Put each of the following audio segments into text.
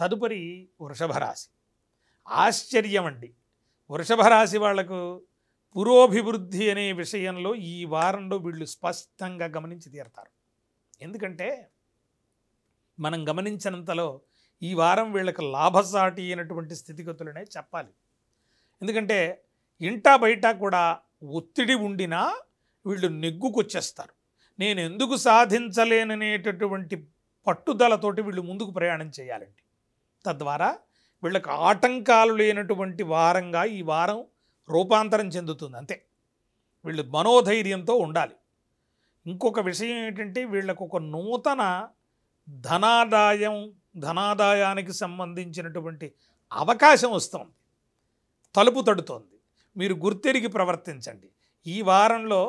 తదుపరి వృషభరాశి ఆశ్చర్యం అండి వృషభరాశి వాళ్లకు పురోభివృద్ధి అనే విషయంలో ఈ వారంలో వీళ్ళు స్పష్టంగా గమనించి తీరతారు ఎందుకంటే మనం గమనించినంతలో ఈ వారం వీళ్ళకి లాభసాటి అయినటువంటి స్థితిగతులనే చెప్పాలి ఎందుకంటే ఇంటా బయట కూడా ఒత్తిడి ఉండినా వీళ్ళు నెగ్గుకొచ్చేస్తారు నేను ఎందుకు సాధించలేననేటటువంటి పట్టుదలతోటి వీళ్ళు ముందుకు ప్రయాణం చేయాలండి తద్వారా వీళ్ళకి ఆటంకాలు లేనటువంటి వారంగా ఈ వారం రూపాంతరం చెందుతుంది అంతే వీళ్ళు మనోధైర్యంతో ఉండాలి ఇంకొక విషయం ఏంటంటే వీళ్ళకు ఒక నూతన ధనాదాయం ధనాదాయానికి సంబంధించినటువంటి అవకాశం వస్తుంది తలుపు తడుతోంది మీరు గుర్తెరిగి ప్రవర్తించండి ఈ వారంలో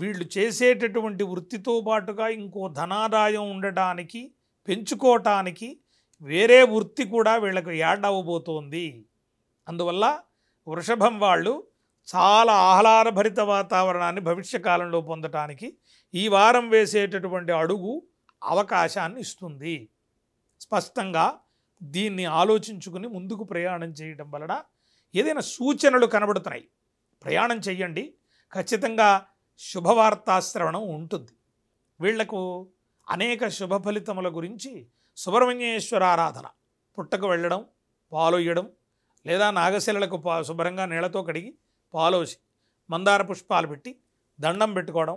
వీళ్ళు చేసేటటువంటి వృత్తితో పాటుగా ఇంకో ధనాదాయం ఉండడానికి పెంచుకోవటానికి వేరే వృత్తి కూడా వీళ్ళకు యాడ్ అవ్వబోతోంది అందువల్ల వృషభం వాళ్ళు చాలా ఆహ్లాదభరిత వాతావరణాన్ని భవిష్యకాలంలో పొందటానికి ఈ వారం వేసేటటువంటి అడుగు అవకాశాన్ని ఇస్తుంది స్పష్టంగా దీన్ని ఆలోచించుకుని ముందుకు ప్రయాణం చేయడం వలన ఏదైనా సూచనలు కనబడుతున్నాయి ప్రయాణం చెయ్యండి ఖచ్చితంగా శుభవార్తాశ్రవణం ఉంటుంది వీళ్లకు అనేక శుభ ఫలితముల గురించి సుబ్రహ్మణ్యేశ్వర ఆరాధన పుట్టకు వెళ్ళడం పాలు ఇయ్యడం లేదా నాగశిలలకు పా శుభ్రంగా నీళ్లతో కడిగి పాలోసి మందార పుష్పాలు పెట్టి దండం పెట్టుకోవడం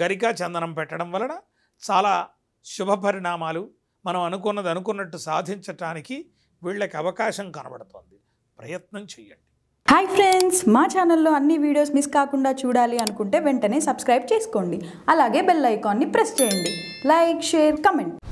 గరిక చందనం పెట్టడం వలన చాలా శుభ పరిణామాలు మనం అనుకున్నది అనుకున్నట్టు సాధించటానికి వీళ్ళకి అవకాశం కనబడుతోంది ప్రయత్నం చేయండి హాయ్ ఫ్రెండ్స్ మా ఛానల్లో అన్ని వీడియోస్ మిస్ కాకుండా చూడాలి అనుకుంటే వెంటనే సబ్స్క్రైబ్ చేసుకోండి అలాగే బెల్ ఐకాన్ని ప్రెస్ చేయండి లైక్ షేర్ కమెంట్